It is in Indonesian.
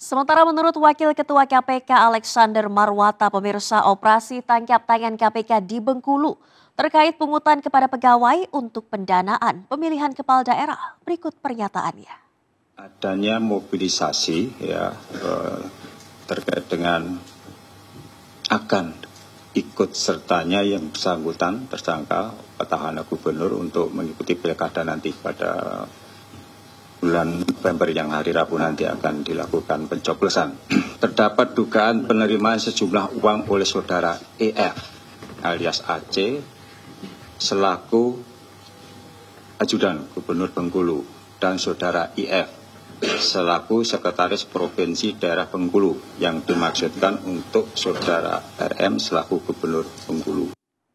Sementara menurut Wakil Ketua KPK Alexander Marwata, pemirsa operasi tangkap tangan KPK di Bengkulu terkait pungutan kepada pegawai untuk pendanaan pemilihan kepala daerah. Berikut pernyataannya. Adanya mobilisasi ya eh, terkait dengan akan ikut sertanya yang bersangkutan tersangka petahana gubernur untuk mengikuti pilkada nanti pada bulan November yang hari Rabu nanti akan dilakukan pencoblosan. Terdapat dugaan penerimaan sejumlah uang oleh saudara EF alias AC selaku ajudan Gubernur Bengkulu dan saudara IF e selaku Sekretaris Provinsi Daerah Bengkulu yang dimaksudkan untuk saudara RM selaku Gubernur Bengkulu.